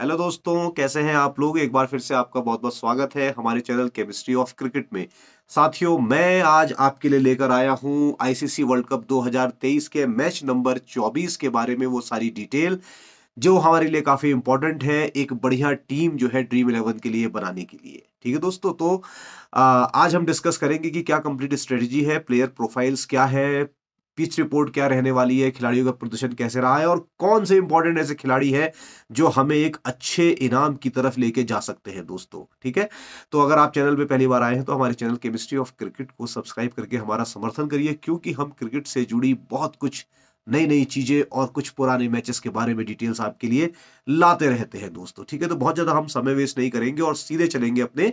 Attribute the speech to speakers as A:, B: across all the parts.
A: Hello दोस्तों कैसे हैं आप लोग एक बार फिर से आपका बहुत बहुत स्वागत है हमारे चैनल केमिस्ट्री ऑफ क्रिकेट में साथियों मैं आज आपके लिए लेकर आया हूं आईसीसी वर्ल्ड कप 2023 के मैच नंबर 24 के बारे में वो सारी डिटेल जो हमारे लिए काफ़ी इंपॉर्टेंट है एक बढ़िया टीम जो है ड्रीम इलेवन के लिए बनाने के लिए ठीक है दोस्तों तो आज हम डिस्कस करेंगे कि क्या कंप्लीट स्ट्रेटजी है प्लेयर प्रोफाइल्स क्या है पिच रिपोर्ट क्या रहने वाली है खिलाड़ियों का प्रदर्शन कैसे रहा है और कौन से इंपॉर्टेंट ऐसे खिलाड़ी हैं जो हमें एक अच्छे इनाम की तरफ लेके जा सकते हैं दोस्तों ठीक है तो अगर आप चैनल पे पहली बार आए हैं तो हमारे चैनल केमिस्ट्री ऑफ क्रिकेट को सब्सक्राइब करके हमारा समर्थन करिए क्योंकि हम क्रिकेट से जुड़ी बहुत कुछ नई नई चीज़ें और कुछ पुराने मैचेस के बारे में डिटेल्स आपके लिए लाते रहते हैं दोस्तों ठीक है तो बहुत ज़्यादा हम समय वेस्ट नहीं करेंगे और सीधे चलेंगे अपने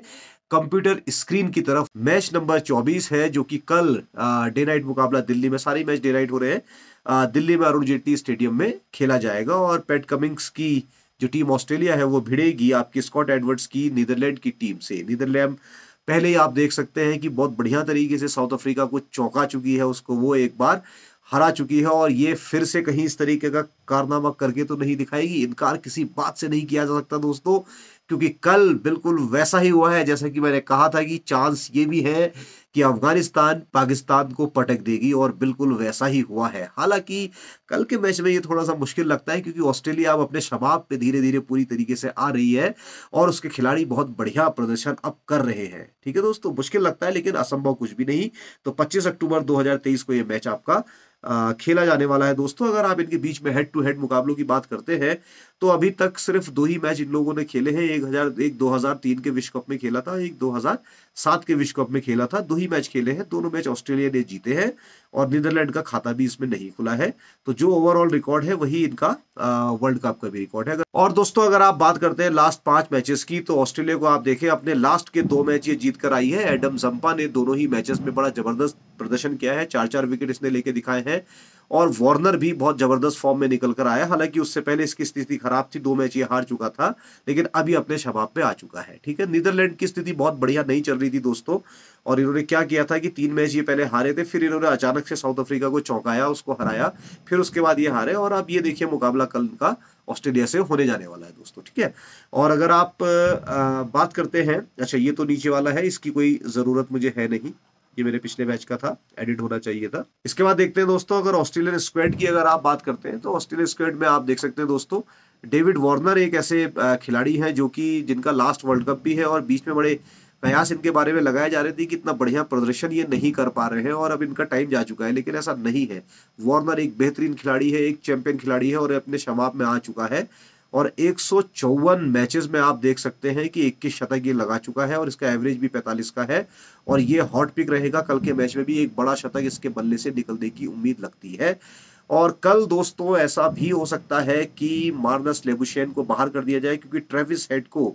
A: कंप्यूटर स्क्रीन की तरफ मैच नंबर 24 है जो कि कल डे नाइट मुकाबला दिल्ली में सारी मैच डे नाइट हो रहे हैं दिल्ली में अरुण जेटली स्टेडियम में खेला जाएगा और पैट कमिंग्स की जो टीम ऑस्ट्रेलिया है वो भिड़ेगी आपकी स्कॉट एडवर्ड्स की नीदरलैंड की टीम से नीदरलैंड पहले ही आप देख सकते हैं कि बहुत बढ़िया तरीके से साउथ अफ्रीका को चौंका चुकी है उसको वो एक बार हरा चुकी है और ये फिर से कहीं इस तरीके का कारनामा करके तो नहीं दिखाएगी इनकार किसी बात से नहीं किया जा सकता दोस्तों क्योंकि कल बिल्कुल वैसा ही हुआ है जैसा कि मैंने कहा था कि चांस ये भी है कि अफगानिस्तान पाकिस्तान को पटक देगी और बिल्कुल वैसा ही हुआ है हालांकि कल के मैच में ये थोड़ा सा मुश्किल लगता है क्योंकि ऑस्ट्रेलिया अब अपने शबाब पे धीरे धीरे पूरी तरीके से आ रही है और उसके खिलाड़ी बहुत बढ़िया प्रदर्शन अब कर रहे हैं ठीक है दोस्तों मुश्किल लगता है लेकिन असंभव कुछ भी नहीं तो पच्चीस अक्टूबर दो को ये मैच आपका खेला जाने वाला है दोस्तों अगर आप इनके बीच में हेड टू हेड मुकाबलों की बात करते हैं तो अभी तक सिर्फ दो ही मैच इन लोगों ने खेले हैं एक हजार एक दो हजार तीन के विश्व कप में खेला था एक दो हजार सात के विश्व कप में खेला था दो ही मैच खेले हैं दोनों मैच ऑस्ट्रेलिया ने जीते हैं और नीदरलैंड का खाता भी इसमें नहीं खुला है तो जो ओवरऑल रिकॉर्ड है वही इनका वर्ल्ड कप का भी रिकॉर्ड है और दोस्तों अगर आप बात करते हैं लास्ट पांच मैचेस की तो ऑस्ट्रेलिया को आप देखें अपने लास्ट के दो मैच ये जीत कर आई है एडम जम्पा ने दोनों ही मैचेस में बड़ा जबरदस्त प्रदर्शन किया है चार चार विकेट इसने लेके दिखाए हैं और वार्नर भी बहुत जबरदस्त फॉर्म में निकल कर आया हालांकि उससे पहले इसकी स्थिति खराब थी दो मैच ये हार चुका था लेकिन अभी अपने शबाब पे आ चुका है ठीक है नीदरलैंड की स्थिति बहुत बढ़िया नहीं चल रही थी दोस्तों और इन्होंने क्या किया था कि तीन मैच ये पहले हारे थे फिर इन्होंने अचानक से साउथ अफ्रीका को चौंकाया उसको हराया फिर उसके बाद ये हारे और अब ये देखिए मुकाबला कल का ऑस्ट्रेलिया से होने जाने वाला है दोस्तों ठीक है और अगर आप बात करते हैं अच्छा ये तो नीचे वाला है इसकी कोई ज़रूरत मुझे है नहीं ये मेरे पिछले बैच का था एडिट होना चाहिए था इसके बाद देखते हैं दोस्तों अगर ऑस्ट्रेलियन स्क्वेड की अगर आप बात करते हैं तो ऑस्ट्रेलियन स्क्वेड में आप देख सकते हैं दोस्तों डेविड वार्नर एक ऐसे खिलाड़ी हैं जो कि जिनका लास्ट वर्ल्ड कप भी है और बीच में बड़े कयास इनके बारे में लगाए जा रहे थे कि इतना बढ़िया प्रदर्शन ये नहीं कर पा रहे हैं और अब इनका टाइम जा चुका है लेकिन ऐसा नहीं है वार्नर एक बेहतरीन खिलाड़ी है एक चैंपियन खिलाड़ी है और अपने शबाब में आ चुका है और एक मैचेस में आप देख सकते हैं कि इक्कीस शतक ये लगा चुका है और इसका एवरेज भी 45 का है और ये हॉट पिक रहेगा कल के मैच में भी एक बड़ा शतक इसके बल्ले से निकलने की उम्मीद लगती है और कल दोस्तों ऐसा भी हो सकता है कि मार्नस लेबुशेन को बाहर कर दिया जाए क्योंकि ट्रेविस हेड को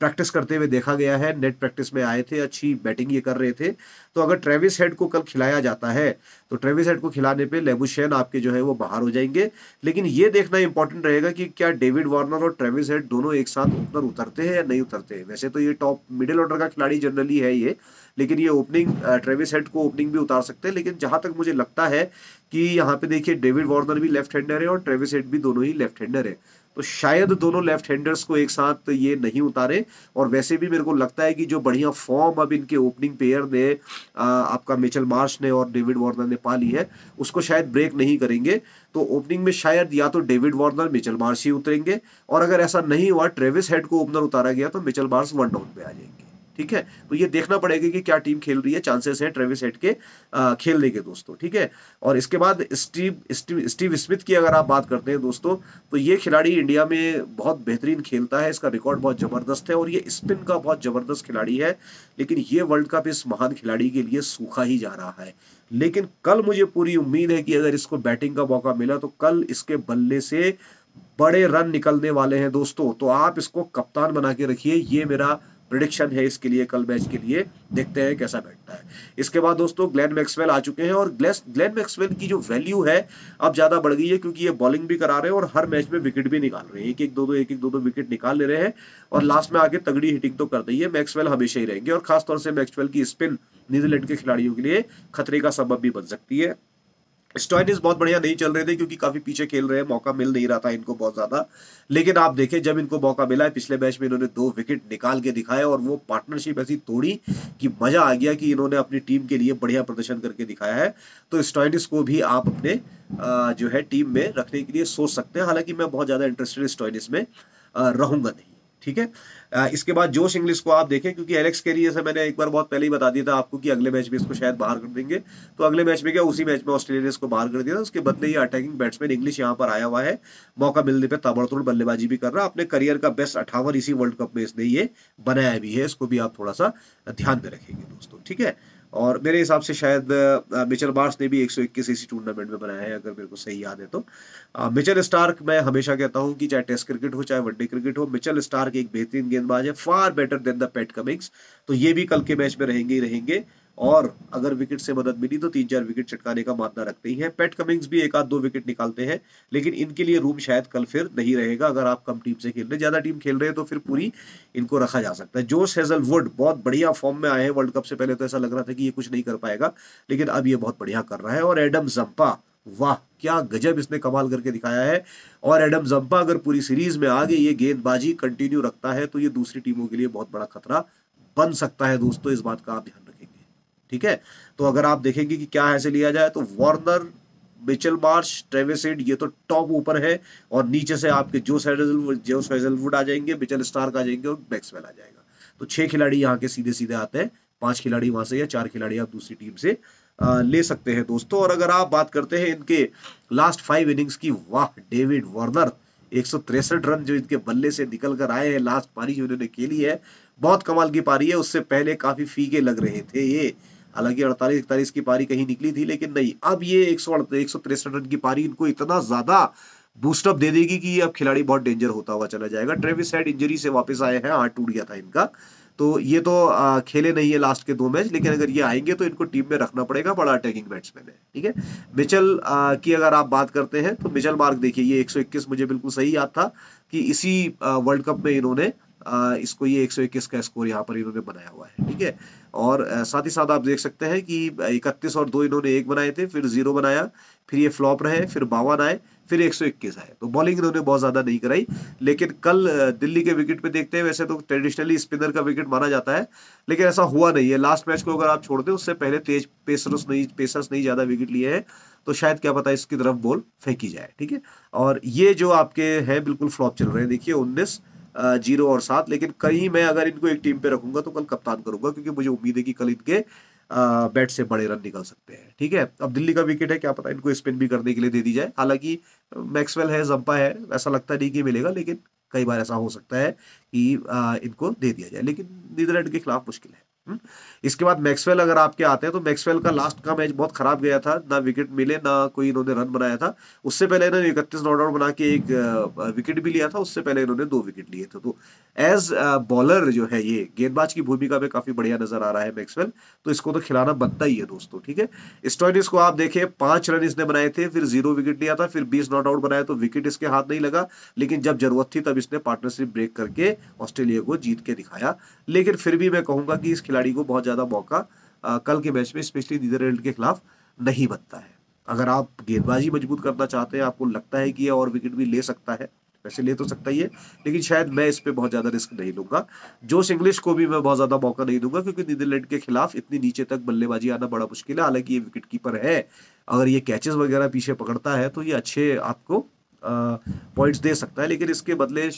A: प्रैक्टिस करते हुए देखा गया है नेट प्रैक्टिस में आए थे अच्छी बैटिंग ये कर रहे थे तो अगर ट्रेविस हेड को कल खिलाया जाता है तो ट्रेविस हेड को खिलाने पे लेबुशेन आपके जो है वो बाहर हो जाएंगे लेकिन ये देखना इंपॉर्टेंट रहेगा कि क्या डेविड वार्नर और ट्रेविस हेड दोनों एक साथ ओपनर उतरते हैं या नहीं उतरते हैं वैसे तो ये टॉप मिडिल ऑर्डर का खिलाड़ी जनरली है ये लेकिन ये ओपनिंग ट्रेविस हेड को ओपनिंग भी उतार सकते हैं लेकिन जहां तक मुझे लगता है कि यहाँ पे देखिए डेविड वार्नर भी लेफ्ट हैंडर है और ट्रेविस हेड भी दोनों ही लेफ्ट हैंडर है तो शायद दोनों लेफ्ट हैंडर्स को एक साथ ये नहीं उतारे और वैसे भी मेरे को लगता है कि जो बढ़िया फॉर्म अब इनके ओपनिंग पेयर ने uh, आपका मिचल मार्श ने और डेविड वार्नर ने पा ली है उसको शायद ब्रेक नहीं करेंगे तो ओपनिंग में शायद या तो डेविड वार्नर मिचल मार्श ही उतरेंगे और अगर ऐसा नहीं हुआ ट्रेविस हेड को ओपनर उतारा गया तो मिचल मार्श वन डाउन में आ जाएंगे ठीक है तो ये देखना पड़ेगा कि क्या टीम खेल रही है चांसेस हैं ट्रेविस हेड के आ, खेलने के दोस्तों ठीक है और इसके बाद स्टीव स्टीव स्टीव स्मिथ की अगर आप बात करते हैं दोस्तों तो ये खिलाड़ी इंडिया में बहुत बेहतरीन खेलता है इसका रिकॉर्ड बहुत ज़बरदस्त है और ये स्पिन का बहुत ज़बरदस्त खिलाड़ी है लेकिन ये वर्ल्ड कप इस महान खिलाड़ी के लिए सूखा ही जा रहा है लेकिन कल मुझे पूरी उम्मीद है कि अगर इसको बैटिंग का मौका मिला तो कल इसके बल्ले से बड़े रन निकलने वाले हैं दोस्तों तो आप इसको कप्तान बना के रखिए ये मेरा प्रिडिक्शन है इसके लिए कल मैच के लिए देखते हैं कैसा बैठता है इसके बाद दोस्तों ग्लैन मैक्सवेल आ चुके हैं और ग्लैन मैक्सवेल की जो वैल्यू है अब ज़्यादा बढ़ गई है क्योंकि ये बॉलिंग भी करा रहे हैं और हर मैच में विकेट भी निकाल रहे हैं एक एक दो दो एक एक दो दो विकेट निकाल ले रहे हैं और लास्ट में आगे तगड़ी हिटिंग तो कर दी है मैक्सवेल हमेशा ही रहेंगे और खासतौर से मैक्सवेल की स्पिन न्यूजीलैंड के खिलाड़ियों के लिए खतरे का सबब भी बन सकती है स्टॉइनिस बहुत बढ़िया नहीं चल रहे थे क्योंकि काफी पीछे खेल रहे हैं मौका मिल नहीं रहा था इनको बहुत ज्यादा लेकिन आप देखें जब इनको मौका मिला है पिछले मैच में इन्होंने दो विकेट निकाल के दिखाए और वो पार्टनरशिप ऐसी तोड़ी कि मजा आ गया कि इन्होंने अपनी टीम के लिए बढ़िया प्रदर्शन करके दिखाया है तो स्टॉइनिस को भी आप अपने जो है टीम में रखने के लिए सोच सकते हैं हालांकि मैं बहुत ज्यादा इंटरेस्टेड स्टॉइनिस में रहूंगा नहीं ठीक है इसके बाद जोश इंग्लिश को आप देखें क्योंकि एलेक्स कैरी जैसे मैंने एक बार बहुत पहले ही बता दिया था आपको कि अगले मैच में इसको शायद बाहर कर देंगे तो अगले मैच में क्या उसी मैच में ऑस्ट्रेलिया ने इसको बाहर कर दिया था उसके बदले ही अटैकिंग बैट्समैन इंग्लिश यहाँ पर आया हुआ है मौका मिलने पर ताबड़तोड़ बल्लेबाजी भी कर रहा अपने करियर का बेस्ट अठावन इसी वर्ल्ड कप में इसने ये बनाया भी है इसको भी आप थोड़ा सा ध्यान में रखेंगे दोस्तों ठीक है और मेरे हिसाब से शायद मिचल बार्स ने भी 121 इसी टूर्नामेंट में बनाया है अगर मेरे को सही याद है तो मिचल स्टार्क मैं हमेशा कहता हूं कि चाहे टेस्ट क्रिकेट हो चाहे वनडे क्रिकेट हो मिचल स्टार्क एक बेहतरीन गेंद गेंदबाज है far better than the Pat Cummins तो ये भी कल के मैच में रहेंगे ही रहेंगे और अगर विकेट से मदद मिली तो तीन चार विकेट चटकाने का मानना रखते ही है पेट कमिंग्स भी एक आध दो विकेट निकालते हैं लेकिन इनके लिए रूम शायद कल फिर नहीं रहेगा अगर आप कम टीम से खेल रहे ज्यादा टीम खेल रहे हैं तो फिर पूरी इनको रखा जा सकता है जोश वुड बहुत बढ़िया फॉर्म में आए हैं वर्ल्ड कप से पहले तो ऐसा लग रहा था कि ये कुछ नहीं कर पाएगा लेकिन अब ये बहुत बढ़िया कर रहा है और एडम जम्पा वाह क्या गजब इसने कमाल करके दिखाया है और एडम जम्पा अगर पूरी सीरीज में आगे ये गेंदबाजी कंटिन्यू रखता है तो ये दूसरी टीमों के लिए बहुत बड़ा खतरा बन सकता है दोस्तों इस बात का आप ध्यान रखेंगे ठीक है तो अगर आप देखेंगे कि क्या ऐसे लिया जाए तो वार्नर मिचेल मार्च ट्रेवेसेड ये तो टॉप ऊपर है और नीचे से आपके जो सैडलवुड जो सैडलवुड आ जाएंगे मिचेल स्टार्क आ जाएंगे और बैक्सवेल आ जाएगा तो छह खिलाड़ी यहाँ के सीधे सीधे आते हैं पांच खिलाड़ी वहां से या चार खिलाड़ी आप दूसरी टीम से ले सकते हैं दोस्तों और अगर आप बात करते हैं इनके लास्ट फाइव इनिंग्स की वाह डेविड वार्नर एक रन जो इनके बल्ले से निकल कर आए हैं लास्ट पारी जो इन्होंने खेली है बहुत कमाल की पारी है उससे पहले काफी फीके लग रहे थे ये हालांकि अड़तालीस इकतालीस की पारी कहीं निकली थी लेकिन नहीं अब ये एक सौ एक सौ तिरसठ रन की पारी इनको इतना ज्यादा बूस्टअप दे देगी कि अब खिलाड़ी बहुत डेंजर होता हुआ चला जाएगा ट्रेविस हेड इंजरी से वापस आए हैं हाथ टूट गया था इनका तो ये तो खेले नहीं है लास्ट के दो मैच लेकिन अगर ये आएंगे तो इनको टीम में रखना पड़ेगा बड़ा अटैकिंग बैट्समैन है ठीक है मिचल की अगर आप बात करते हैं तो मिचल मार्क देखिए ये 121 मुझे बिल्कुल सही याद था कि इसी वर्ल्ड कप में इन्होंने इसको ये 121 का स्कोर यहाँ पर इन्होंने बनाया हुआ है ठीक है और साथ ही साथ आप देख सकते हैं कि 31 और दो इन्होंने एक बनाए थे फिर जीरो बनाया फिर ये फ्लॉप रहे फिर बावन आए फिर 121 आए तो बॉलिंग इन्होंने बहुत ज़्यादा नहीं कराई लेकिन कल दिल्ली के विकेट पे देखते हैं वैसे तो ट्रेडिशनली स्पिनर का विकेट माना जाता है लेकिन ऐसा हुआ नहीं है लास्ट मैच को अगर आप छोड़ दें उससे पहले तेज पेसरस नहीं पेसर्स नहीं ज़्यादा विकेट लिए हैं तो शायद क्या पता इसकी तरफ बॉल फेंकी जाए ठीक है और ये जो आपके हैं बिल्कुल फ्लॉप चल रहे हैं देखिए उन्नीस जीरो और सात लेकिन कहीं मैं अगर इनको एक टीम पे रखूंगा तो कल कप्तान करूंगा क्योंकि मुझे उम्मीद है कि कल इनके बैट से बड़े रन निकल सकते हैं ठीक है अब दिल्ली का विकेट है क्या पता इनको स्पिन भी करने के लिए दे दी जाए हालांकि मैक्सवेल है जम्पा है ऐसा लगता नहीं कि मिलेगा लेकिन कई बार ऐसा हो सकता है कि इनको दे दिया जाए लेकिन नीदरलैंड के खिलाफ मुश्किल है हम्म। इसके बाद मैक्सवेल अगर आपके आते हैं तो मैक्सवेल का लास्ट का मैच बहुत खराब गया था ना विकेट मिले ना कोई इन्होंने रन बनाया था उससे पहले इन्होंने इकतीस नॉट आउट बना के एक विकेट भी लिया था उससे पहले इन्होंने दो विकेट लिए थे तो एज बॉलर जो है ये गेंदबाज की भूमिका में काफी बढ़िया नजर आ रहा है मैक्सवेल तो इसको तो खिलाना बनता ही है दोस्तों ठीक है स्टोइनिस को आप देखें पांच रन इसने बनाए थे फिर जीरो विकेट लिया था फिर बीस नॉट आउट बनाया तो विकेट इसके हाथ नहीं लगा लेकिन जब जरूरत थी तब इसने पार्टनरशिप ब्रेक करके ऑस्ट्रेलिया को जीत के दिखाया लेकिन फिर भी मैं कहूंगा कि इस खिलाड़ी को बहुत ज़्यादा मौका कल के मैच में स्पेशली नीदरलैंड के खिलाफ नहीं बनता है अगर आप गेंदबाजी मजबूत करना चाहते हैं आपको लगता है कि यह और विकेट भी ले सकता है वैसे ले तो सकता ही है लेकिन शायद मैं इस पर बहुत ज़्यादा रिस्क नहीं लूंगा जोश इंग्लिश को भी मैं बहुत ज़्यादा मौका नहीं दूंगा क्योंकि नीदरलैंड के खिलाफ इतनी नीचे तक बल्लेबाजी आना बड़ा मुश्किल है हालांकि ये विकेट कीपर है अगर ये कैचेस वगैरह पीछे पकड़ता है तो ये अच्छे आपको पॉइंट्स दे सकता है लेकिन इसके बदले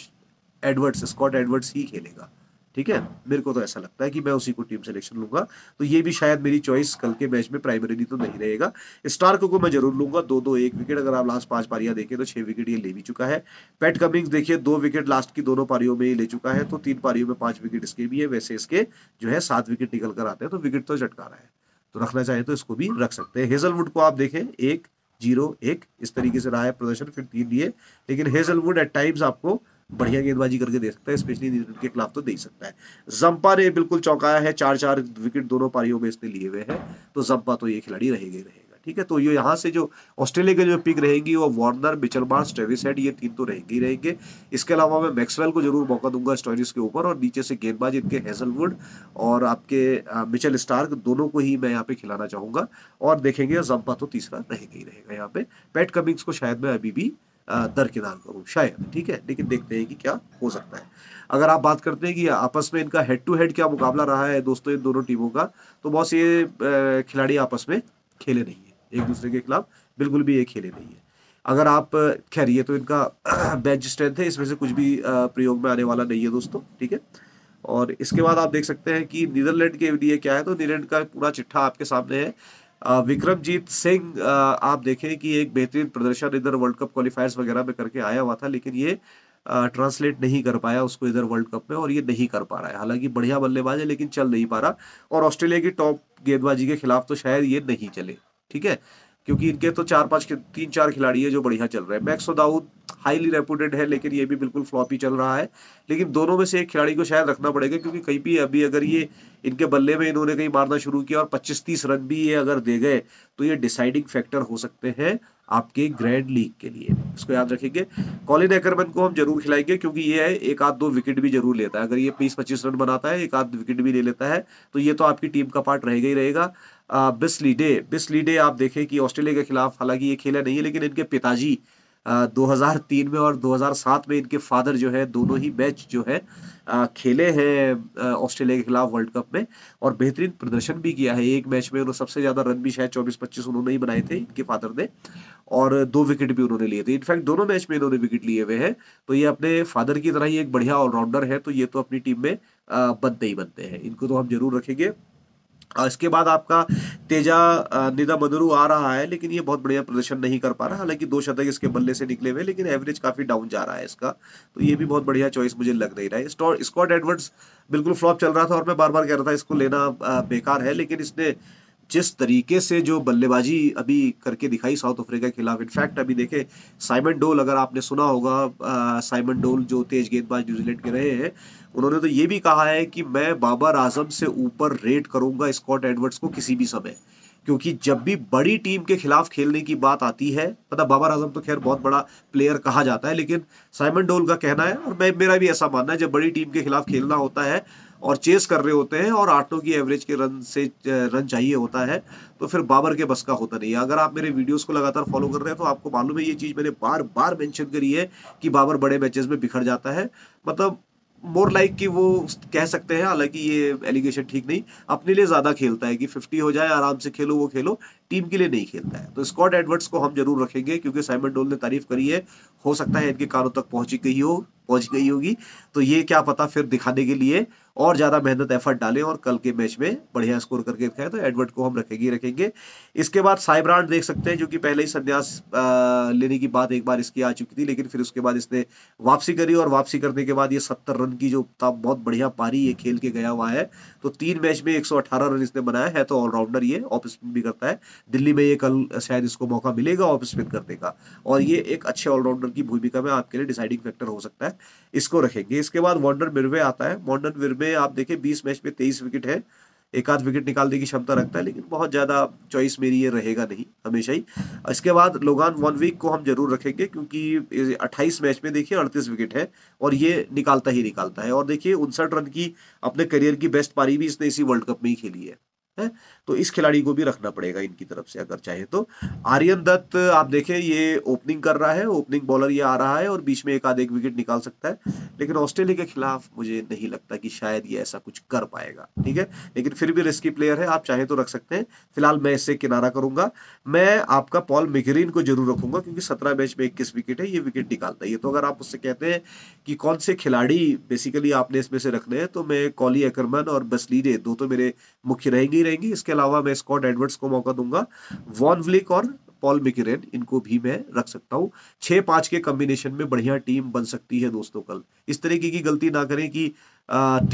A: एडवर्ड्स स्कॉट एडवर्ड्स ही खेलेगा ठीक है हाँ। मेरे को तो ऐसा लगता है कि मैं उसी को टीम सिलेक्शन लूंगा तो ये भी शायद मेरी चॉइस कल के मैच में प्राइमरीली तो नहीं रहेगा स्टार्क को मैं जरूर लूंगा दो दो एक विकेट अगर आप लास्ट पांच पारियां देखें तो छह विकेट ये ले भी चुका है पैट कमिंग्स देखिए दो विकेट लास्ट की दोनों पारियों में ही ले चुका है तो तीन पारियों में पांच विकेट इसके भी है वैसे इसके जो है सात विकेट निकल कर आते हैं तो विकेट तो झटका रहा है तो रखना चाहे तो इसको भी रख सकते हैं हेजलवुड को आप देखें एक जीरो एक इस तरीके से रहा है प्रदर्शन फिर तीन लिए लेकिन हेजलवुड एट टाइम्स आपको बढ़िया गेंदबाजी करके दे सकता है स्पेशली न्यूजीलैंड के खिलाफ तो दे सकता है जंपा ने बिल्कुल चौंकाया है चार चार विकेट दोनों पारियों में इसने लिए हुए हैं तो जंपा तो ये खिलाड़ी रहेगा ही रहेगा ठीक है तो ये यहाँ से जो ऑस्ट्रेलिया के जो पिक रहेगी वो वार्नर मिचलबार्स ट्रेविस हेड ये तीन तो रहेंगे ही रहेंगे इसके अलावा मैं मैक्सवेल को जरूर मौका दूंगा स्टोरीज के ऊपर और नीचे से गेंदबाज इनके हेजलवुड और आपके मिचल स्टार्क दोनों को ही मैं यहाँ पे खिलाना चाहूंगा और देखेंगे जंपा तो तीसरा रहेगा ही रहेगा यहाँ पे पैट कमिंग्स को शायद मैं अभी भी दरकिनार करूँ शायद ठीक है लेकिन देखते हैं कि क्या हो सकता है अगर आप बात करते हैं कि आपस में इनका हेड टू हेड क्या मुकाबला रहा है दोस्तों इन दोनों टीमों का तो बहुत से खिलाड़ी आपस में खेले नहीं है एक दूसरे के खिलाफ बिल्कुल भी ये खेले नहीं है अगर आप खैर ये तो इनका बेंच स्ट्रेंथ है इसमें से कुछ भी प्रयोग में आने वाला नहीं है दोस्तों ठीक है और इसके बाद आप देख सकते हैं कि नीदरलैंड के लिए क्या है तो नीदरलैंड का पूरा चिट्ठा आपके सामने है विक्रमजीत सिंह आप देखें कि एक बेहतरीन प्रदर्शन इधर वर्ल्ड कप क्वालिफायर्स वगैरह में करके आया हुआ था लेकिन ये ट्रांसलेट नहीं कर पाया उसको इधर वर्ल्ड कप में और ये नहीं कर पा रहा है हालांकि बढ़िया बल्लेबाज है लेकिन चल नहीं पा रहा और ऑस्ट्रेलिया की टॉप गेंदबाजी के खिलाफ तो शायद ये नहीं चले ठीक है क्योंकि इनके तो चार पांच तीन चार खिलाड़ी है जो बढ़िया चल रहे हैं मैक्सो दाऊद हाईली रेपूटेड है लेकिन ये भी बिल्कुल फ्लॉपी चल रहा है लेकिन दोनों में से एक खिलाड़ी को शायद रखना पड़ेगा क्योंकि कहीं भी अभी अगर ये इनके बल्ले में इन्होंने कहीं मारना शुरू किया और पच्चीस तीस रन भी ये अगर दे गए तो ये डिसाइडिंग फैक्टर हो सकते हैं आपके ग्रैंड लीग के लिए इसको याद रखेंगे कॉलिन एकरमन को हम जरूर खिलाएंगे क्योंकि ये है एक आध दो विकेट भी जरूर लेता है अगर ये बीस पच्चीस रन बनाता है एक आध विकेट भी ले लेता है तो ये तो आपकी टीम का पार्ट रहेगा ही रहेगा बिस्लीडे बिस्लीडे आप देखें कि ऑस्ट्रेलिया के खिलाफ हालांकि ये खेला नहीं है लेकिन इनके पिताजी 2003 में और 2007 में इनके फादर जो है दोनों ही मैच जो है खेले हैं ऑस्ट्रेलिया के खिलाफ वर्ल्ड कप में और बेहतरीन प्रदर्शन भी किया है एक मैच में उन्होंने सबसे ज़्यादा रन भी शायद चौबीस पच्चीस उन्होंने ही बनाए थे इनके फादर ने और दो विकेट भी उन्होंने लिए थे इनफैक्ट दोनों मैच में इन्होंने विकेट लिए हुए हैं तो ये अपने फादर की तरह ही एक बढ़िया ऑलराउंडर है तो ये तो अपनी टीम में बनते ही बनते हैं इनको तो हम जरूर रखेंगे और इसके बाद आपका तेजा निदा मदरू आ रहा है लेकिन ये बहुत बढ़िया प्रदर्शन नहीं कर पा रहा हालांकि दो शतक इसके बल्ले से निकले हुए लेकिन एवरेज काफ़ी डाउन जा रहा है इसका तो ये भी बहुत बढ़िया चॉइस मुझे लग नहीं रहा है स्कॉट एडवर्ड्स बिल्कुल फ्लॉप चल रहा था और मैं बार बार कह रहा था इसको लेना बेकार है लेकिन इसने जिस तरीके से जो बल्लेबाजी अभी करके दिखाई साउथ अफ्रीका के खिलाफ इनफैक्ट अभी देखे साइमन डोल अगर आपने सुना होगा साइमन डोल जो तेज गेंदबाज न्यूजीलैंड के रहे हैं उन्होंने तो ये भी कहा है कि मैं बाबर आजम से ऊपर रेट करूंगा स्कॉट एडवर्ड्स को किसी भी समय क्योंकि जब भी बड़ी टीम के खिलाफ खेलने की बात आती है मतलब बाबर आजम तो खैर बहुत बड़ा प्लेयर कहा जाता है लेकिन साइमन डोल का कहना है और मैं मेरा भी ऐसा मानना है जब बड़ी टीम के खिलाफ खेलना होता है और चेस कर रहे होते हैं और आठों की एवरेज के रन से रन चाहिए होता है तो फिर बाबर के बस का होता नहीं है अगर आप मेरे वीडियोस को लगातार फॉलो कर रहे हैं तो आपको मालूम है ये चीज़ मैंने बार बार मेंशन करी है कि बाबर बड़े मैचेस में बिखर जाता है मतलब मोर लाइक कि वो कह सकते हैं हालांकि ये एलिगेशन ठीक नहीं अपने लिए ज़्यादा खेलता है कि 50 हो जाए आराम से खेलो वो खेलो टीम के लिए नहीं खेलता है तो स्कॉट एडवर्ड्स को हम जरूर रखेंगे क्योंकि साइमन डोल ने तारीफ करी है हो सकता है इनके कानों तक पहुंची गई हो पहुंच गई होगी तो ये क्या पता फिर दिखाने के लिए और ज़्यादा मेहनत एफर्ट डालें और कल के मैच में बढ़िया स्कोर करके दिखाएं तो एडवर्ड को हम रखेंगे रखेंगे इसके बाद साइब्रांड देख सकते हैं जो कि पहले ही संन्यास लेने की बात एक बार इसकी आ चुकी थी लेकिन फिर उसके बाद इसने वापसी करी और वापसी करने के बाद ये सत्तर रन की जो बहुत बढ़िया पारी ये खेल के गया हुआ है तो तीन मैच में एक रन इसने बनाया है तो ऑलराउंडर ये ऑफ स्पिन भी करता है दिल्ली में ये कल शायद इसको मौका मिलेगा ऑफ स्पिन करने का और ये एक अच्छे ऑलराउंडर की भूमिका में आपके लिए डिसाइडिंग फैक्टर हो सकता है इसको रखेंगे इसके बाद वॉर्नर मिर्वे आता है वॉर्नर मिर्वे आप देखें बीस मैच में तेईस विकेट है एक आध विकेट निकालने की क्षमता रखता है लेकिन बहुत ज़्यादा चॉइस मेरी ये रहेगा नहीं हमेशा ही इसके बाद लोगान वन वीक को हम जरूर रखेंगे क्योंकि 28 मैच में देखिए 38 विकेट है और ये निकालता ही निकालता है और देखिए उनसठ रन की अपने करियर की बेस्ट पारी भी इसने इसी वर्ल्ड कप में ही खेली है, है? तो इस खिलाड़ी को भी रखना पड़ेगा इनकी तरफ से अगर चाहे तो आर्यन दत्त आप देखें ये ओपनिंग कर रहा है ओपनिंग बॉलर ये आ रहा है और बीच में एक आध एक विकेट निकाल सकता है लेकिन ऑस्ट्रेलिया के खिलाफ मुझे नहीं लगता कि शायद ये ऐसा कुछ कर पाएगा ठीक है लेकिन फिर भी रिस्की प्लेयर है आप चाहे तो रख सकते हैं फिलहाल मैं इससे किनारा करूंगा मैं आपका पॉल मिगरीन को जरूर रखूंगा क्योंकि सत्रह मैच में इक्कीस विकेट है ये विकेट निकालता है तो अगर आप उससे कहते हैं कि कौन से खिलाड़ी बेसिकली आपने इसमें से रखने हैं तो मैं कॉली एकरमन और बसलीरे दो तो मेरे मुख्य रहेंगे ही रहेंगे इसके अलावा मैं स्कॉट एडवर्ड्स को मौका दूंगा वॉन व्लिक और पॉल मिकिरेन इनको भी मैं रख सकता हूँ छः पाँच के कॉम्बिनेशन में बढ़िया टीम बन सकती है दोस्तों कल इस तरीके की गलती ना करें कि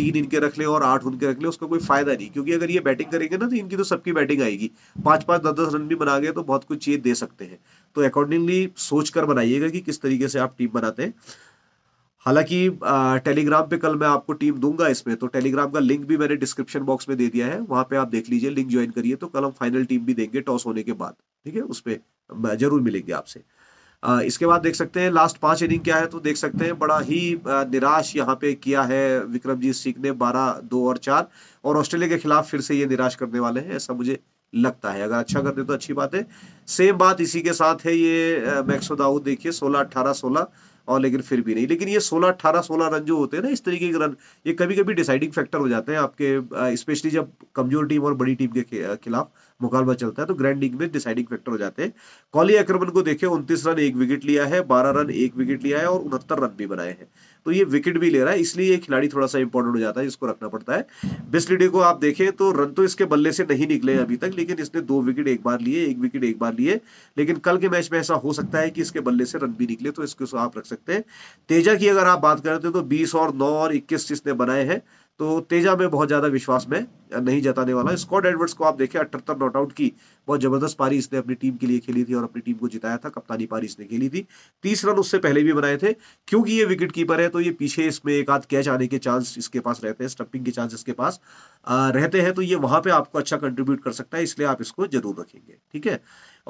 A: तीन इनके रख ले और आठ उनके रख ले उसका कोई फायदा नहीं क्योंकि अगर ये बैटिंग करेंगे ना तो इनकी तो सबकी बैटिंग आएगी पाँच पाँच दस दस रन भी बना गए तो बहुत कुछ चीज दे सकते हैं तो अकॉर्डिंगली सोच बनाइएगा कि किस तरीके से आप टीम बनाते हैं हालांकि टेलीग्राम पे कल मैं आपको टीम दूंगा इसमें तो टेलीग्राम का लिंक भी मैंने डिस्क्रिप्शन बॉक्स में दे दिया है वहां पे आप देख लीजिए लिंक ज्वाइन करिए तो कल हम फाइनल टीम भी देंगे टॉस होने के बाद ठीक है उस पर जरूर मिलेंगे आपसे इसके बाद देख सकते हैं लास्ट पांच इनिंग क्या है तो देख सकते हैं बड़ा ही निराश यहाँ पे किया है विक्रमजीत सिंह ने बारह दो और चार और ऑस्ट्रेलिया के खिलाफ फिर से ये निराश करने वाले हैं ऐसा मुझे लगता है अगर अच्छा करते तो अच्छी बात है सेम बात इसी के साथ है ये मैक्सो दाऊद देखिए सोलह अट्ठारह सोलह और लेकिन फिर भी नहीं लेकिन ये सोलह अठारह सोलह रन जो होते हैं ना इस तरीके के रन ये कभी कभी डिसाइडिंग फैक्टर हो जाते हैं आपके स्पेशली जब कमजोर टीम और बड़ी टीम के खिलाफ मुकाबला चलता है तो ग्रैंड लीग में डिसाइडिंग फैक्टर हो जाते हैं कॉली आक्रमण को देखे उनतीस रन एक विकेट लिया है बारह रन एक विकेट लिया है और उनहत्तर रन भी बनाए हैं तो ये विकेट भी ले रहा है इसलिए ये खिलाड़ी थोड़ा सा इंपॉर्टेंट हो जाता है इसको रखना पड़ता है बिस्लिडी को आप देखें तो रन तो इसके बल्ले से नहीं निकले अभी तक लेकिन इसने दो विकेट एक बार लिए एक विकेट एक बार लिए लेकिन कल के मैच में ऐसा हो सकता है कि इसके बल्ले से रन भी निकले तो इसको आप रख सकते हैं तेजा की अगर आप बात करते हैं तो, तो बीस और नौ और इक्कीस इसने बनाए हैं तो तेजा में बहुत ज़्यादा विश्वास में नहीं जताने वाला स्कॉट एडवर्ड्स को आप देखें अठहत्तर नॉट आउट की बहुत ज़बरदस्त पारी इसने अपनी टीम के लिए खेली थी और अपनी टीम को जिताया था कप्तानी पारी इसने खेली थी तीस रन उससे पहले भी बनाए थे क्योंकि ये विकेट कीपर है तो ये पीछे इसमें एक आध कैच आने के चांस इसके पास रहते हैं स्टम्पिंग के चांस इसके पास रहते हैं तो ये वहां पर आपको अच्छा कंट्रीब्यूट कर सकता है इसलिए आप इसको जरूर रखेंगे ठीक है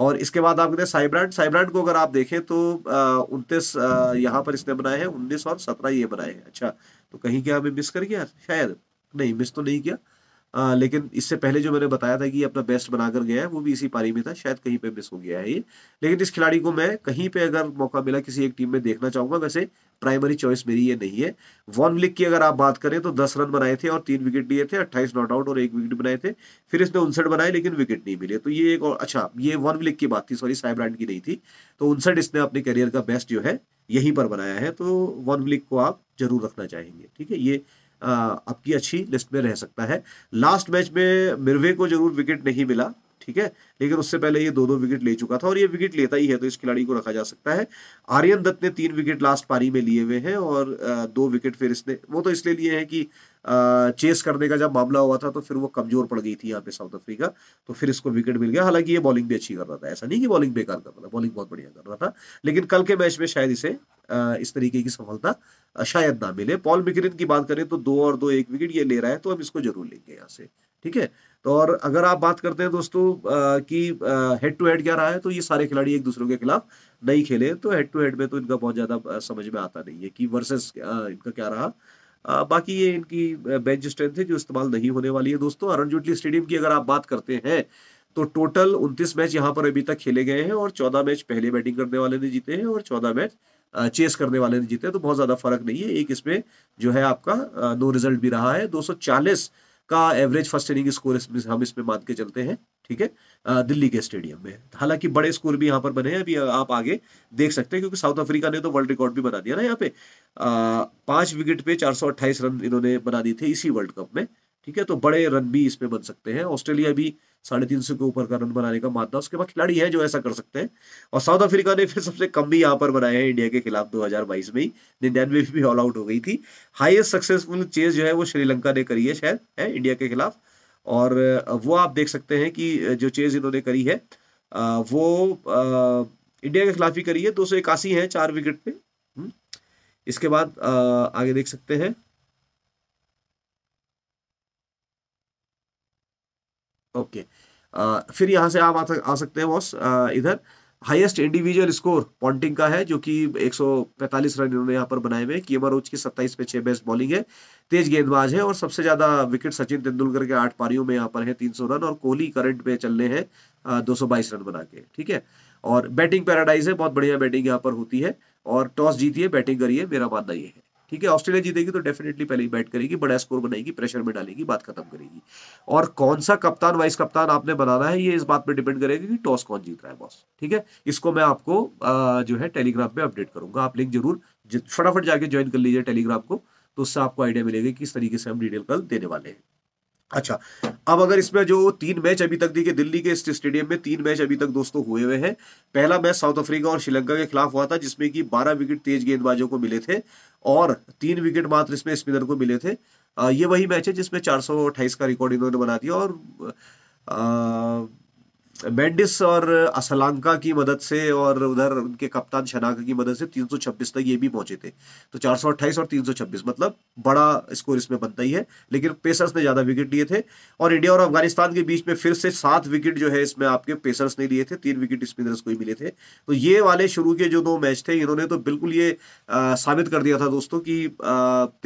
A: और इसके बाद आप कहते हैं साइब्रांड साइब्रांड को अगर आप देखें तो उनतीस यहाँ पर इसने बनाए हैं उन्नीस और सत्रह ये बनाए हैं अच्छा तो कहीं क्या मैं मिस कर गया शायद नहीं मिस तो नहीं किया आ, लेकिन इससे पहले जो मैंने बताया था कि अपना बेस्ट बनाकर गया है वो भी इसी पारी में था शायद कहीं पे मिस हो गया है ये लेकिन इस खिलाड़ी को मैं कहीं पे अगर मौका मिला किसी एक टीम में देखना चाहूंगा वैसे प्राइमरी चॉइस मेरी ये नहीं है वॉन लिक की अगर आप बात करें तो दस रन बनाए थे और तीन विकेट लिए थे अट्ठाईस नॉट आउट और एक विकेट बनाए थे फिर इसने उनसठ बनाए लेकिन विकेट नहीं मिले तो ये एक और अच्छा ये वन विलिक की बात थी सॉरी साइब्रांड की नहीं थी तो उनसठ इसने अपने करियर का बेस्ट जो है यहीं पर बनाया है तो वन विलिक को आप जरूर रखना चाहेंगे ठीक है ये आपकी अच्छी लिस्ट में रह सकता है लास्ट मैच में मिर्वे को जरूर विकेट नहीं मिला ठीक है लेकिन उससे पहले ये दो दो विकेट ले चुका था और ये विकेट लेता ही है तो इस खिलाड़ी को रखा जा सकता है आर्यन दत्त ने तीन विकेट लास्ट पारी में लिए हुए हैं और दो विकेट फिर इसने वो तो इसलिए लिए हैं कि चेस करने का जब मामला हुआ था तो फिर वो कमजोर पड़ गई थी यहाँ पे साउथ अफ्रीका तो फिर इसको विकेट मिल गया हालांकि ये बॉलिंग भी अच्छी कर रहा था ऐसा नहीं कि बॉलिंग बेकार कर रहा था बॉलिंग बहुत बढ़िया कर रहा था लेकिन कल के मैच में शायद इसे इस तरीके की सफलता शायद ना मिले पॉल मिकरिन की बात करें तो दो और दो एक विकेट ये ले रहा है तो हम इसको जरूर लेंगे यहाँ से ठीक है तो और अगर आप बात करते हैं दोस्तों कि हेड टू हेड क्या रहा है तो ये सारे खिलाड़ी एक दूसरे के खिलाफ नहीं खेले तो हेड टू हेड में तो इनका बहुत ज़्यादा समझ में आता नहीं है कि वर्सेस इनका क्या रहा बाकी ये इनकी बेंच स्ट्रेंथ है जो इस्तेमाल नहीं होने वाली है दोस्तों अरुण जेटली स्टेडियम की अगर आप बात करते हैं तो टोटल उनतीस मैच यहाँ पर अभी तक खेले गए हैं और चौदह मैच पहले बैटिंग करने वाले ने जीते हैं और चौदह मैच चेस करने वाले ने जीते हैं तो बहुत ज़्यादा फर्क नहीं है एक इसमें जो है आपका नो रिजल्ट भी रहा है दो का एवरेज फर्स्ट इनिंग स्कोर इसमें हम इसमें मान के चलते हैं ठीक है दिल्ली के स्टेडियम में हालांकि बड़े स्कोर भी यहाँ पर बने हैं अभी आप आगे देख सकते हैं क्योंकि साउथ अफ्रीका ने तो वर्ल्ड रिकॉर्ड भी बना दिया ना यहाँ पे पांच विकेट पे चार रन इन्होंने बना दी थे इसी वर्ल्ड कप में ठीक है तो बड़े रन भी इसमें बन सकते हैं ऑस्ट्रेलिया भी साढ़े तीन सौ के ऊपर का रन बनाने का मादा उसके बाद खिलाड़ी है जो ऐसा कर सकते हैं और साउथ अफ्रीका ने फिर सबसे कम भी यहाँ पर बनाए हैं इंडिया के खिलाफ 2022 में ही निन्यानवे भी ऑल आउट हो गई थी हाईएस्ट सक्सेसफुल चेज जो है वो श्रीलंका ने करी है शायद है इंडिया के खिलाफ और वो आप देख सकते हैं कि जो चेज इन्होंने करी है वो इंडिया के खिलाफ ही करी है दो सौ इक्यासी है चार विकेट पे हम्म, इसके बाद आगे देख सकते हैं ओके फिर यहाँ से आप आ, आ सकते हैं बॉस इधर हाईएस्ट इंडिविजुअल स्कोर पॉन्टिंग का है जो कि 145 रन इन्होंने यहाँ पर बनाए हुए की रोज की 27 पे छः बेस्ट बॉलिंग है तेज गेंदबाज है और सबसे ज्यादा विकेट सचिन तेंदुलकर के आठ पारियों में यहाँ पर है 300 रन और कोहली करंट में चलने हैं 222 रन बना के ठीक है और बैटिंग पैराडाइज है बहुत बढ़िया बैटिंग यहाँ पर होती है और टॉस जीती है बैटिंग करिए मेरा मानना ये है ठीक है ऑस्ट्रेलिया जीतेगी तो डेफिनेटली पहले ही बैट करेगी बड़ा स्कोर बनाएगी प्रेशर में डालेगी बात खत्म करेगी और कौन सा कप्तान वाइस कप्तान आपने बनाना है ये इस बात पर डिपेंड करेगा कि टॉस कौन जीत रहा है बॉस ठीक है इसको मैं आपको जो है टेलीग्राम पे अपडेट करूंगा आप लिंक जरूर फटाफट जाके ज्वाइन कर लीजिए टेलीग्राम को तो उससे आपको आइडिया मिलेगा किस तरीके से हम डिटेल कल देने वाले हैं अच्छा अब अगर इसमें जो तीन मैच अभी तक देखिए दिल्ली के इस स्टेडियम में तीन मैच अभी तक दोस्तों हुए हुए हैं पहला मैच साउथ अफ्रीका और श्रीलंका के खिलाफ हुआ था जिसमें कि 12 विकेट तेज गेंदबाजों को मिले थे और तीन विकेट मात्र इसमें स्पिनर को मिले थे ये वही मैच है जिसमें चार का रिकॉर्ड इन्होंने बना दिया और आ, मेंडिस और असलांका की मदद से और उधर उनके कप्तान शनाका की मदद से 326 तक ये भी पहुंचे थे तो 428 और 326 मतलब बड़ा स्कोर इसमें बनता ही है लेकिन पेसर्स ने ज़्यादा विकेट लिए थे और इंडिया और अफगानिस्तान के बीच में फिर से सात विकेट जो है इसमें आपके पेसर्स ने लिए थे तीन विकेट स्पिनर्स को ही मिले थे तो ये वाले शुरू के जो दो मैच थे इन्होंने तो बिल्कुल ये साबित कर दिया था दोस्तों की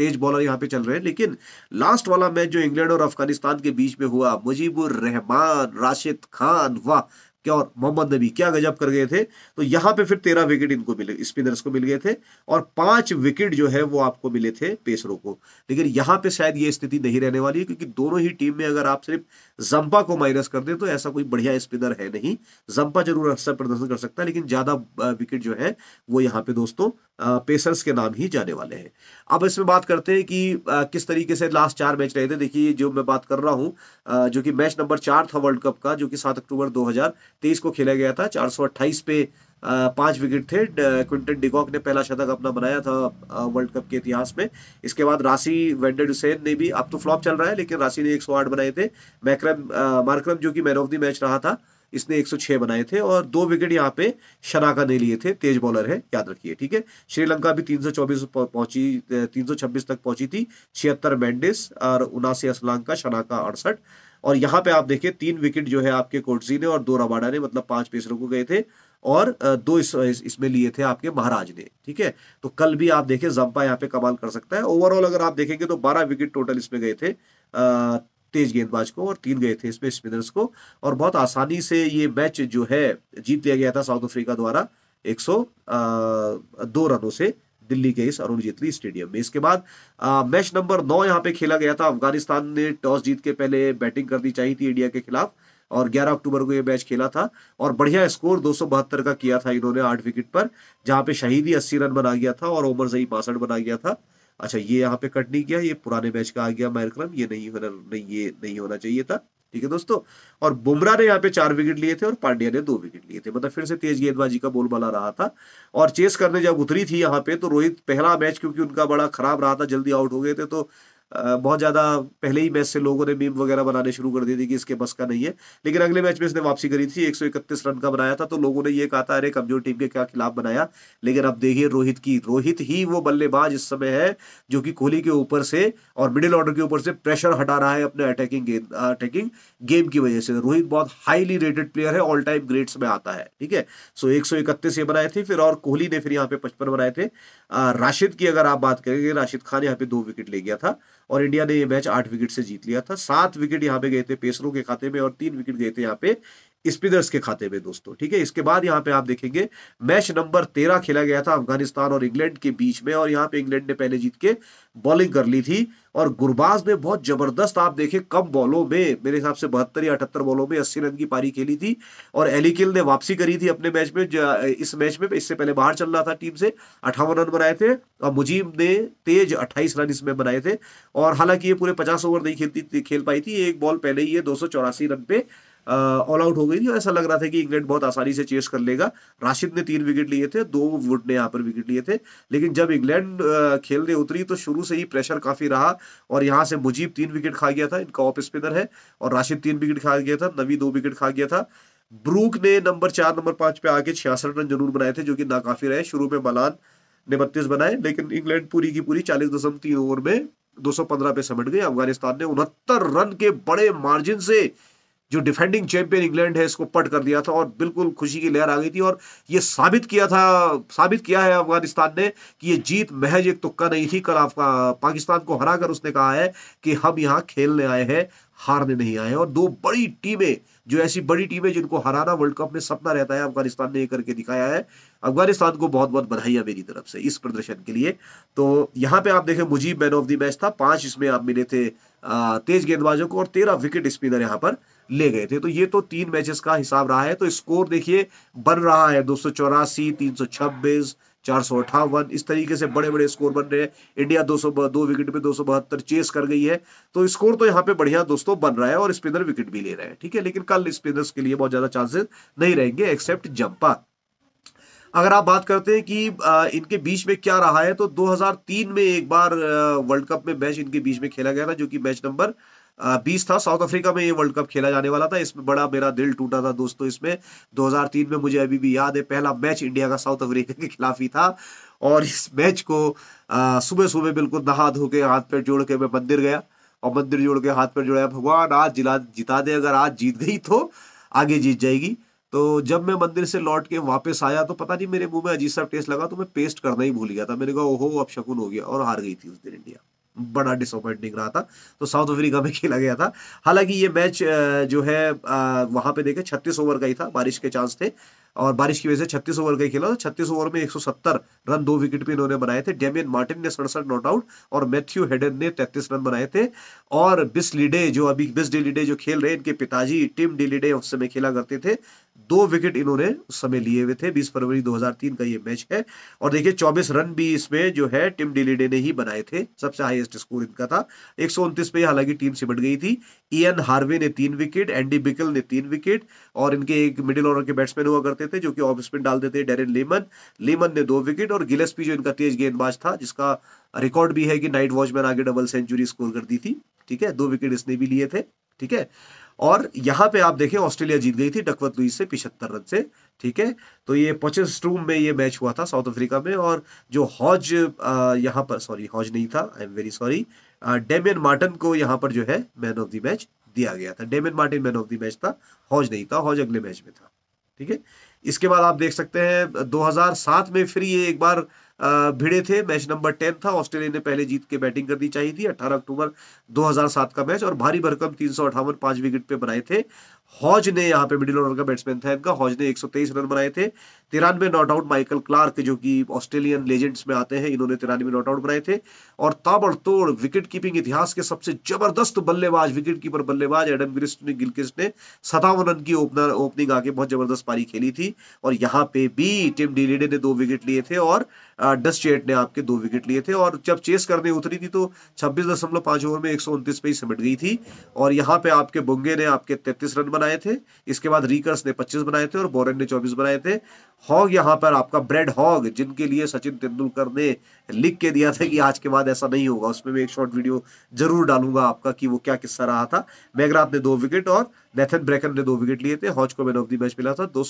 A: तेज बॉलर यहाँ पे चल रहे हैं लेकिन लास्ट वाला मैच जो इंग्लैंड और अफगानिस्तान के बीच में हुआ मुजीबुर रहमान राशिद खान वाह क्या और मोहम्मद नबी क्या गजब कर गए थे तो यहां पे फिर तेरह विकेट इनको मिले स्पिनर्स को मिल गए थे और पांच विकेट जो है वो आपको मिले थे पेसरों को लेकिन यहां पे शायद ये स्थिति नहीं रहने वाली है क्योंकि दोनों ही टीम में अगर आप सिर्फ जंपा को माइनस कर दें तो ऐसा कोई बढ़िया स्पिनर है नहीं जंपा जरूर अच्छा प्रदर्शन कर सकता है लेकिन ज़्यादा विकेट जो है वो यहाँ पे दोस्तों पेसर्स के नाम ही जाने वाले हैं अब इसमें बात करते हैं कि आ, किस तरीके से लास्ट चार मैच रहे थे देखिए जो मैं बात कर रहा हूँ जो कि मैच नंबर चार था वर्ल्ड कप का जो कि सात अक्टूबर 2023 को खेला गया था चार पे पांच विकेट थे क्विंटन डिकॉक ने पहला शतक अपना बनाया था वर्ल्ड कप के इतिहास में इसके बाद राशि वेंडेड हुसैन ने भी अब तो फ्लॉप चल रहा है लेकिन राशि ने 108 बनाए थे मैक्रम मार्क्रम जो कि मैन ऑफ द मैच रहा था इसने 106 बनाए थे और दो विकेट यहाँ पे शनाका ने लिए थे तेज बॉलर है याद रखिए ठीक है श्रीलंका भी 324 पहुंची 326 तक पहुंची थी छिहत्तर मैंडिस और उनासी असलांका शनाका अड़सठ और यहाँ पे आप देखिए तीन विकेट जो है आपके कोटजी ने और दो रबाडा ने मतलब पांच पेसरों को गए थे और दो इस, इसमें लिए थे आपके महाराज ने ठीक है तो कल भी आप देखें जंपा यहाँ पे कमाल कर सकता है ओवरऑल अगर आप देखेंगे तो 12 विकेट टोटल इसमें गए थे तेज गेंदबाज को और तीन गए थे इसमें स्पिनर्स को और बहुत आसानी से ये मैच जो है जीत लिया गया था साउथ अफ्रीका द्वारा एक रनों से दिल्ली के इस अरुण जेटली स्टेडियम में इसके बाद आ, मैच नंबर नौ यहां पे खेला गया था अफगानिस्तान ने टॉस जीत के पहले बैटिंग करनी चाहिए थी इंडिया के खिलाफ और 11 अक्टूबर को ये मैच खेला था और बढ़िया स्कोर दो का किया था इन्होंने आठ विकेट पर जहां पे शहीदी अस्सी रन बना गया था और ओमर जई बासठ बना गया था अच्छा ये यहाँ पे कट नहीं किया ये पुराने मैच का आ गया कार्यक्रम ये नहीं होना नहीं ये नहीं होना चाहिए था ठीक है दोस्तों और बुमराह ने यहाँ पे चार विकेट लिए थे और पांड्या ने दो विकेट लिए थे मतलब फिर से तेज गेंदबाजी का बोलबाला रहा था और चेस करने जब उतरी थी यहाँ पे तो रोहित पहला मैच क्योंकि उनका बड़ा खराब रहा था जल्दी आउट हो गए थे तो बहुत ज़्यादा पहले ही मैच से लोगों ने मीम वगैरह बनाने शुरू कर दी थी कि इसके बस का नहीं है लेकिन अगले मैच में इसने वापसी करी थी 131 रन का बनाया था तो लोगों ने ये कहा था अरे कमजोर टीम के क्या खिलाफ बनाया लेकिन अब देखिए रोहित की रोहित ही वो बल्लेबाज इस समय है जो कि कोहली के ऊपर से और मिडिल ऑर्डर के ऊपर से प्रेशर हटा रहा है अपने अटैकिंग गेम अटैकिंग गेम की वजह से रोहित बहुत हाईली रेटेड प्लेयर है ऑल टाइम ग्रेड्स में आता है ठीक है सो एक ये बनाए थे फिर और कोहली ने फिर यहाँ पे पचपन बनाए थे राशिद की अगर आप बात करेंगे राशिद खान यहाँ पे दो विकेट ले गया था और इंडिया ने ये मैच आठ विकेट से जीत लिया था सात विकेट यहाँ पे गए थे पेसरों के खाते में और तीन विकेट गए थे यहाँ पे स्पिनर्स के खाते में दोस्तों ठीक है इसके बाद यहाँ पे आप देखेंगे मैच नंबर तेरह खेला गया था अफगानिस्तान और इंग्लैंड के बीच में और यहाँ पे इंग्लैंड ने पहले जीत के बॉलिंग कर ली थी और गुरबाज ने बहुत जबरदस्त आप देखें कम बॉलों में मेरे हिसाब से बहत्तर या अठहत्तर बॉलों में अस्सी रन की पारी खेली थी और एलिकिल ने वापसी करी थी अपने मैच में इस मैच में इससे पहले बाहर चल रहा था टीम से अठावन रन बनाए थे और मुजीब ने तेज अट्ठाईस रन इसमें बनाए थे और हालांकि ये पूरे पचास ओवर नहीं खेलती खेल पाई थी एक बॉल पहले ही है दो रन पे ऑल आउट हो गई थी और ऐसा लग रहा था कि इंग्लैंड बहुत आसानी से चेस कर लेगा राशिद ने तीन विकेट लिए थे दो वुड ने यहाँ पर विकेट लिए थे लेकिन जब इंग्लैंड खेलने उतरी तो शुरू से ही प्रेशर काफ़ी रहा और यहाँ से मुजीब तीन विकेट खा गया था इनका ऑफ स्पिनर है और राशिद तीन विकेट खा गया था नवी दो विकेट खा गया था ब्रूक ने नंबर चार नंबर पांच पे आके छियासठ रन जरूर बनाए थे जो कि नाकाफी रहे शुरू में मलान ने बत्तीस बनाए लेकिन इंग्लैंड पूरी की पूरी चालीस दशम तीन ओवर में 215 पे समट गई अफगानिस्तान ने उनहत्तर रन के बड़े मार्जिन से जो डिफेंडिंग चैंपियन इंग्लैंड है इसको पट कर दिया था और बिल्कुल खुशी की लहर आ गई थी और ये साबित किया था साबित किया है अफगानिस्तान ने कि ये जीत महज एक तुक्का नहीं थी कल पाकिस्तान को हरा कर उसने कहा है कि हम यहाँ खेलने आए हैं हारने नहीं आए हैं और दो बड़ी टीमें जो ऐसी बड़ी टीमें जिनको हराना वर्ल्ड कप में सपना रहता है अफगानिस्तान ने ये करके दिखाया है अफगानिस्तान को बहुत बहुत बधाई है मेरी तरफ से इस प्रदर्शन के लिए तो यहाँ पे आप देखें Mujeeb man of the match था पांच इसमें आप मिले थे तेज गेंदबाजों को और तेरह विकेट स्पिनर यहाँ पर ले गए थे तो ये तो तीन मैचेस का हिसाब रहा है तो स्कोर देखिए बन रहा है दो सौ चौरासी तीन सौ छब्बीस चार सौ अठावन इस तरीके से बड़े बड़े स्कोर बन रहे हैं इंडिया दो सौ दो विकेट पे दो सौ बहत्तर चेस कर गई है तो स्कोर तो यहाँ पे बढ़िया दोस्तों बन रहा है और स्पिनर विकेट भी ले रहे हैं ठीक है लेकिन कल स्पिनर्स के लिए बहुत ज्यादा चांसेस नहीं रहेंगे एक्सेप्ट जंपा अगर आप बात करते हैं कि इनके बीच में क्या रहा है तो 2003 में एक बार वर्ल्ड कप में मैच इनके बीच में खेला गया था जो कि मैच नंबर बीस था साउथ अफ्रीका में ये वर्ल्ड कप खेला जाने वाला था इसमें बड़ा मेरा दिल टूटा था दोस्तों इसमें 2003 में मुझे अभी भी याद है पहला मैच इंडिया का साउथ अफ्रीका के खिलाफ ही था और इस मैच को सुबह सुबह बिल्कुल नहा धो के हाथ पैर जोड़ के मैं मंदिर गया और मंदिर जोड़ के हाथ पैर जोड़ा भगवान आज जिला जिता दे अगर आज जीत गई तो आगे जीत जाएगी तो जब मैं मंदिर से लौट के वापस आया तो पता नहीं मेरे मुंह में अजीब सा टेस्ट लगा तो मैं पेस्ट करना ही भूल गया था मैंने कहा ओहो अब शकुन हो गया और हार गई थी उस दिन इंडिया बड़ा डिसअपॉइंटिंग रहा था तो साउथ अफ्रीका में खेला गया था हालांकि ये मैच जो है वहां पे देखे छत्तीस ओवर का ही था बारिश के चांस थे और बारिश की वजह से छत्तीस ओवर का खेला था छत्तीस ओवर में 170 रन दो विकेट पे इन्होंने बनाए थे डेमियन मार्टिन ने सड़सठ नॉट आउट और मैथ्यू हेडन ने तैतीस रन बनाए थे और बिस लीडे जो अभी बिस डेलीडे जो खेल रहे इनके पिताजी टिम डेलीडे उस समय खेला करते थे दो विकेट इन्होंने उस समय लिए हुए थे 20 फरवरी 2003 का ये मैच है और देखिए 24 रन भी इसमें जो है टिम डिलीडे ने ही बनाए थे सबसे हाईएस्ट स्कोर इनका था एक पे हालांकि टीम सिमट गई थी इन हार्वे ने तीन विकेट एंडी बिकल ने तीन विकेट और इनके एक मिडिल ऑर्डर के बैट्समैन हुआ करते थे जो कि ऑफ स्पिन डाल देते डेरिन लेमन लेमन ने दो विकेट और गिलेस्पी जो इनका तेज गेंदबाज था जिसका रिकॉर्ड भी है कि नाइट वॉचमैन आगे डबल सेंचुरी स्कोर कर दी थी ठीक है दो विकेट इसने भी लिए थे ठीक है और यहाँ पे आप देखें ऑस्ट्रेलिया जीत गई थी डकवत लुईस से पिछहत्तर रन से ठीक है तो ये स्ट्रूम में ये मैच हुआ था साउथ अफ्रीका में और जो हॉज यहाँ पर सॉरी हॉज नहीं था I am very sorry Damien Martyn को यहाँ पर जो है मैन ऑफ द मैच दिया गया था Damien Martin man of the match था हॉज नहीं था हॉज अगले मैच में था ठीक है इसके बाद आप देख सकते हैं दो में फिर ये एक बार भिड़े थे मैच नंबर टेन था ऑस्ट्रेलिया ने पहले जीत के बैटिंग करनी चाहिए थी 18 अक्टूबर 2007 का मैच और भारी भरकम तीन सौ पांच विकेट पे बनाए थे हॉज ने यहाँ पे मिडिल ऑर्डर का बैट्समैन था इनका हॉज ने 123 रन बनाए थे तिरानवे नॉट आउट माइकल क्लार्क जो कि ऑस्ट्रेलियन लेजेंड्स में आते हैं इन्होंने तिरानवे नॉट आउट बनाए थे और ताबड़तोड़ विकेट कीपिंग इतिहास के सबसे जबरदस्त बल्लेबाज विकेट कीपर बल्लेबाज एडम ने गिलक्रिस्ट ने सतावन रन की ओपनर ओपनिंग आके बहुत जबरदस्त पारी खेली थी और यहाँ पे भी टिम डीलेडे ने दो विकेट लिए थे और डस्ट चेट ने आपके दो विकेट लिए थे और जब चेस करने उतरी थी तो छब्बीस ओवर में एक पे ही समट गई थी और यहाँ पे आपके बुंगे ने आपके तैतीस रन बनाए थे इसके बाद रिकर्स ने पच्चीस बनाए थे और बोरेन ने चौबीस बनाए थे हॉग यहाँ पर आपका ब्रेड हॉग जिनके लिए सचिन तेंदुलकर ने लिख के दिया था कि आज के बाद ऐसा नहीं होगा उसमें मैं एक शॉर्ट वीडियो जरूर डालूंगा आपका कि वो क्या किस्सा रहा था मैगराथ ने दो विकेट और नेथन ब्रेकन ने दो विकेट लिए थे हॉज को मैन ऑफ द मैच मिला था दो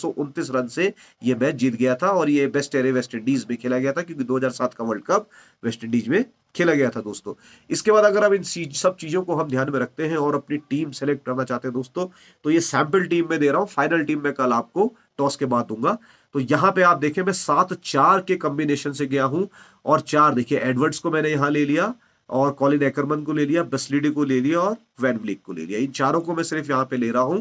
A: रन से ये मैच जीत गया था और ये बेस्ट एरे वेस्ट इंडीज में खेला गया था क्योंकि दो का वर्ल्ड कप वेस्ट इंडीज में खेला गया था दोस्तों इसके बाद अगर हम इन सब चीज़ों को हम ध्यान में रखते हैं और अपनी टीम सेलेक्ट करना चाहते हैं दोस्तों तो ये सैंपल टीम में दे रहा हूँ फाइनल टीम में कल आपको टॉस के बाद दूंगा तो यहां पे आप देखें मैं सात चार के कॉम्बिनेशन से गया हूं और चार देखिए एडवर्ड्स को मैंने यहां ले लिया और कॉलिन एकरमन को ले लिया बसलीडी को ले लिया और ब्लिक को ले लिया इन चारों को मैं सिर्फ यहां पे ले रहा हूं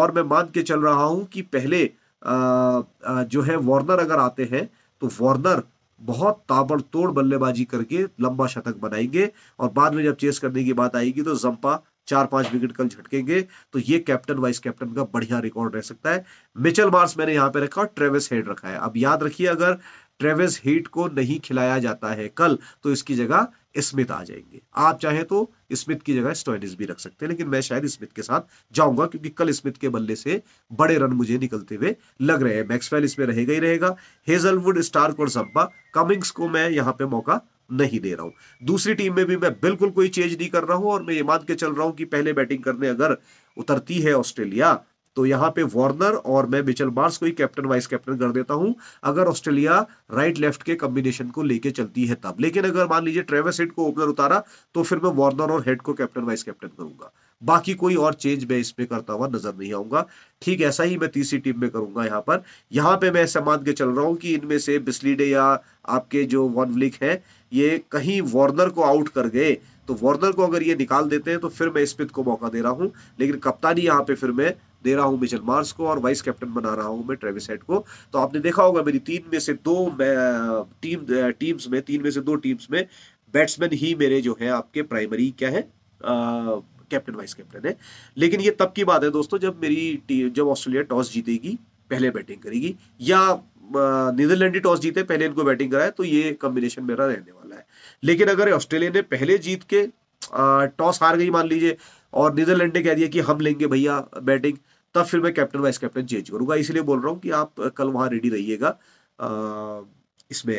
A: और मैं मान के चल रहा हूं कि पहले आ, आ, जो है वार्नर अगर आते हैं तो वार्नर बहुत ताबड़तोड़ बल्लेबाजी करके लंबा शतक बनाएंगे और बाद में जब चेस करने की बात आएगी तो जंपा चार पांच विकेट कल झटकेंगे तो ये कैप्टन वाइस कैप्टन का बढ़िया रिकॉर्ड रह सकता है मिचल मार्स मैंने यहाँ पे रखा और ट्रेविस हेड रखा है अब याद रखिए अगर ट्रेविस हीट को नहीं खिलाया जाता है कल तो इसकी जगह स्मिथ आ जाएंगे आप चाहें तो स्मिथ की जगह स्टोनिस भी रख सकते हैं लेकिन मैं शायद स्मिथ के साथ जाऊंगा क्योंकि कल स्मिथ के बल्ले से बड़े रन मुझे निकलते हुए लग रहे हैं मैक्सवेल इसमें रहेगा ही रहेगा हेजलवुड स्टार्क और जब्बा कमिंग्स को मैं यहाँ पे मौका नहीं दे रहा हूं दूसरी टीम में भी मैं बिल्कुल कोई चेंज नहीं कर रहा हूं और मैं ये मान के चल रहा हूं कि पहले बैटिंग करने अगर उतरती है ऑस्ट्रेलिया तो यहां पे वार्नर और मैं मिचल मार्स को ही कैप्टन वाइस कैप्टन कर देता हूं अगर ऑस्ट्रेलिया राइट लेफ्ट के कॉम्बिनेशन को लेके चलती है तब लेकिन अगर मान लीजिए ट्रेवस हेड को ओपनर उतारा तो फिर मैं वार्नर और हेड को कैप्टन वाइस कैप्टन करूंगा बाकी कोई और चेंज मैं इसमें करता हुआ नजर नहीं आऊंगा ठीक ऐसा ही मैं तीसरी टीम में करूंगा यहाँ पर यहाँ पे मैं ऐसा मान के चल रहा हूँ कि इनमें से बिस्लीडे या आपके जो वन वनवलिक है ये कहीं वार्नर को आउट कर गए तो वार्नर को अगर ये निकाल देते हैं तो फिर मैं स्मिथ को मौका दे रहा हूँ लेकिन कप्तानी यहाँ पे फिर मैं दे रहा हूँ मिचल मार्स को और वाइस कैप्टन बना रहा हूँ मैं ट्रेविस हेड को तो आपने देखा होगा मेरी तीन में से दो टीम टीम्स में तीन में से दो टीम्स में बैट्समैन ही मेरे जो है आपके प्राइमरी क्या है आ, कैप्टन वाइस कैप्टन है लेकिन ये तब की बात है दोस्तों जब मेरी टीम जब ऑस्ट्रेलिया टॉस जीतेगी पहले बैटिंग करेगी या नीदरलैंड टॉस जीते पहले इनको बैटिंग कराए तो ये कॉम्बिनेशन मेरा रहने वाला है लेकिन अगर ऑस्ट्रेलिया ने पहले जीत के टॉस हार गई मान लीजिए और नीदरलैंड ने कह दिया कि हम लेंगे भैया बैटिंग तब फिर मैं कैप्टन वाइस कैप्टन चेंज करूंगा इसलिए बोल रहा हूँ कि आप कल वहाँ रेडी रहिएगा इसमें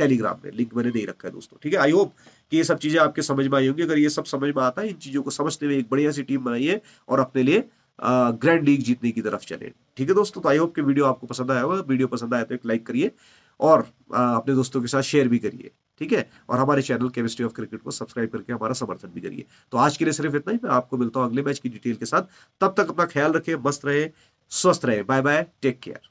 A: टेलीग्राम में लिंक मैंने नहीं रखा है दोस्तों ठीक है आई होप कि ये सब चीज़ें आपके समझ में आई होंगी अगर ये सब समझ में आता है इन चीज़ों को समझते हुए एक बढ़िया सी टीम बनाइए और अपने लिए ग्रैंड लीग जीतने की तरफ चले ठीक है दोस्तों तो आई होप कि वीडियो आपको पसंद आया होगा वीडियो पसंद आया तो एक लाइक करिए और अपने दोस्तों के साथ शेयर भी करिए ठीक है और हमारे चैनल केमिस्ट्री ऑफ क्रिकेट को सब्सक्राइब करके हमारा समर्थन भी करिए तो आज के लिए सिर्फ इतना ही मैं आपको मिलता हूँ अगले मैच की डिटेल के साथ तब तक अपना ख्याल रखें मस्त रहे स्वस्थ रहे बाय बाय टेक केयर